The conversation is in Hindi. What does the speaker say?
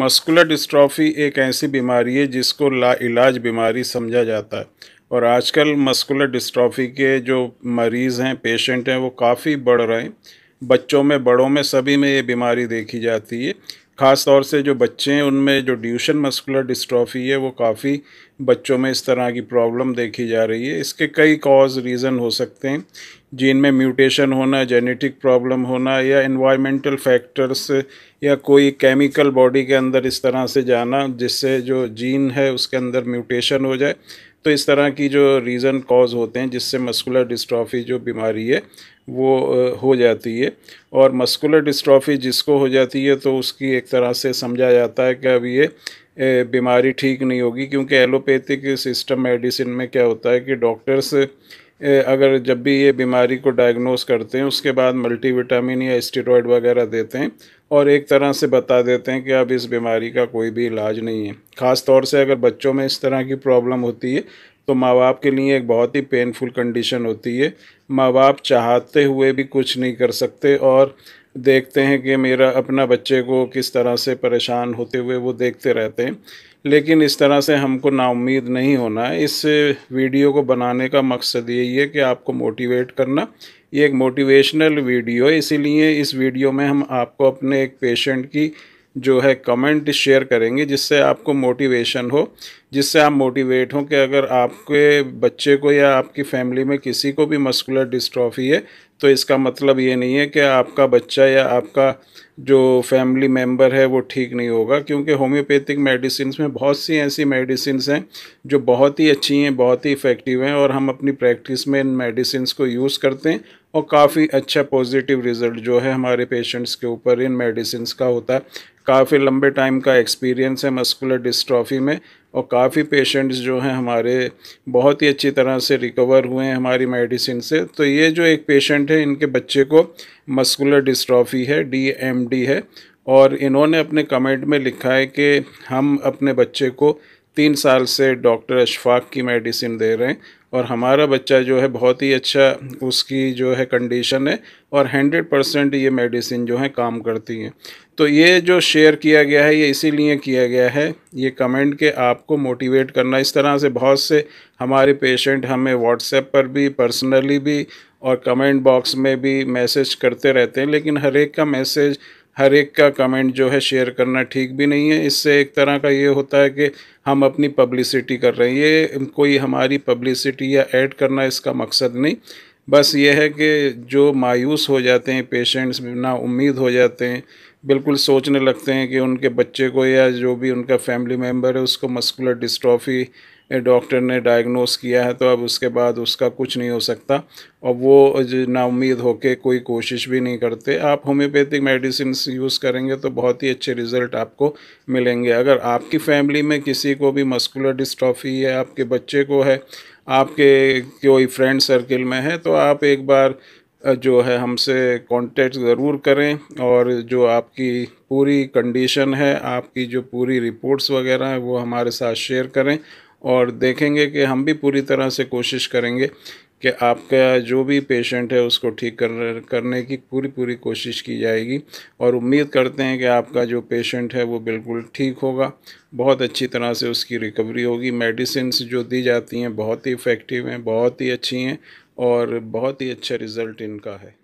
मस्कुलर डिस्ट्रॉफी एक ऐसी बीमारी है जिसको ला इलाज बीमारी समझा जाता है और आजकल मस्कुलर डिस्ट्रॉफी के जो मरीज़ हैं पेशेंट हैं वो काफ़ी बढ़ रहे हैं बच्चों में बड़ों में सभी में ये बीमारी देखी जाती है ख़ास तौर से जो बच्चे हैं उनमें जो ड्यूशन मस्कुलर डिस्ट्रॉफी है वो काफ़ी बच्चों में इस तरह की प्रॉब्लम देखी जा रही है इसके कई कॉज रीज़न हो सकते हैं जीन में म्यूटेशन होना जेनेटिक प्रॉब्लम होना या इन्वायरमेंटल फैक्टर्स या कोई केमिकल बॉडी के अंदर इस तरह से जाना जिससे जो जीन है उसके अंदर म्यूटेशन हो जाए तो इस तरह की जो रीज़न कॉज होते हैं जिससे मस्कुलर डिस्ट्रॉफी जो बीमारी है वो हो जाती है और मस्कुलर डिस्ट्रॉफी जिसको हो जाती है तो उसकी एक तरह से समझा जाता है कि अब ये बीमारी ठीक नहीं होगी क्योंकि एलोपैथिक सिस्टम मेडिसिन में क्या होता है कि डॉक्टर्स अगर जब भी ये बीमारी को डायग्नोस करते हैं उसके बाद मल्टीविटामिन या स्टेरॉयड वगैरह देते हैं और एक तरह से बता देते हैं कि अब इस बीमारी का कोई भी इलाज नहीं है ख़ास तौर से अगर बच्चों में इस तरह की प्रॉब्लम होती है तो माँ बाप के लिए एक बहुत ही पेनफुल कंडीशन होती है माँ बाप चाहते हुए भी कुछ नहीं कर सकते और देखते हैं कि मेरा अपना बच्चे को किस तरह से परेशान होते हुए वो देखते रहते हैं लेकिन इस तरह से हमको नाउमीद नहीं होना है इस वीडियो को बनाने का मकसद यही है कि आपको मोटिवेट करना ये एक मोटिवेशनल वीडियो है इसीलिए इस वीडियो में हम आपको अपने एक पेशेंट की जो है कमेंट शेयर करेंगे जिससे आपको मोटिवेशन हो जिससे आप मोटिवेट हों कि अगर आपके बच्चे को या आपकी फैमिली में किसी को भी मस्कुलर डिस्ट्रॉफी है तो इसका मतलब ये नहीं है कि आपका बच्चा या आपका जो फैमिली मेम्बर है वो ठीक नहीं होगा क्योंकि होम्योपैथिक मेडिसिन में बहुत सी ऐसी मेडिसिन हैं जो बहुत ही अच्छी हैं बहुत ही इफ़ेक्टिव हैं और हम अपनी प्रैक्टिस में इन मेडिसिन को यूज़ करते हैं और काफ़ी अच्छा पॉजिटिव रिज़ल्ट जो है हमारे पेशेंट्स के ऊपर इन मेडिसिन का होता है काफ़ी लंबे टाइम का एक्सपीरियंस है मस्कुलर डिस्ट्रॉफी में और काफ़ी पेशेंट्स जो हैं हमारे बहुत ही अच्छी तरह से रिकवर हुए हैं हमारी मेडिसिन से तो ये जो एक पेशेंट है इनके बच्चे को मस्कुलर डिस्ट्रॉफी है डी एम डी है और इन्होंने अपने कमेंट में लिखा है कि हम अपने बच्चे को तीन साल से डॉक्टर अशफाक की मेडिसिन दे रहे हैं और हमारा बच्चा जो है बहुत ही अच्छा उसकी जो है कंडीशन है और हंड्रेड परसेंट ये मेडिसिन जो है काम करती हैं तो ये जो शेयर किया गया है ये इसीलिए किया गया है ये कमेंट के आपको मोटिवेट करना इस तरह से बहुत से हमारे पेशेंट हमें व्हाट्सएप पर भी पर्सनली भी और कमेंट बॉक्स में भी मैसेज करते रहते हैं लेकिन हर एक का मैसेज हर एक का कमेंट जो है शेयर करना ठीक भी नहीं है इससे एक तरह का ये होता है कि हम अपनी पब्लिसिटी कर रहे हैं ये कोई हमारी पब्लिसिटी या ऐड करना इसका मकसद नहीं बस ये है कि जो मायूस हो जाते हैं पेशेंट्स ना उम्मीद हो जाते हैं बिल्कुल सोचने लगते हैं कि उनके बच्चे को या जो भी उनका फैमिली मेम्बर है उसको मस्कुलर डिस्ट्रॉफी डॉक्टर ने डायग्नोस किया है तो अब उसके बाद उसका कुछ नहीं हो सकता और वो नाउमीद होके कोई कोशिश भी नहीं करते आप होम्योपैथिक मेडिसिन यूज़ करेंगे तो बहुत ही अच्छे रिज़ल्ट आपको मिलेंगे अगर आपकी फैमिली में किसी को भी मस्कुलर डिस्ट्रॉफी है आपके बच्चे को है आपके कोई फ्रेंड सर्किल में है तो आप एक बार जो है हमसे कांटेक्ट ज़रूर करें और जो आपकी पूरी कंडीशन है आपकी जो पूरी रिपोर्ट्स वगैरह हैं वो हमारे साथ शेयर करें और देखेंगे कि हम भी पूरी तरह से कोशिश करेंगे कि आपका जो भी पेशेंट है उसको ठीक कर करने की पूरी पूरी कोशिश की जाएगी और उम्मीद करते हैं कि आपका जो पेशेंट है वो बिल्कुल ठीक होगा बहुत अच्छी तरह से उसकी रिकवरी होगी मेडिसिन जो दी जाती हैं बहुत ही इफ़ेक्टिव हैं बहुत ही अच्छी हैं और बहुत ही अच्छा रिज़ल्ट इनका है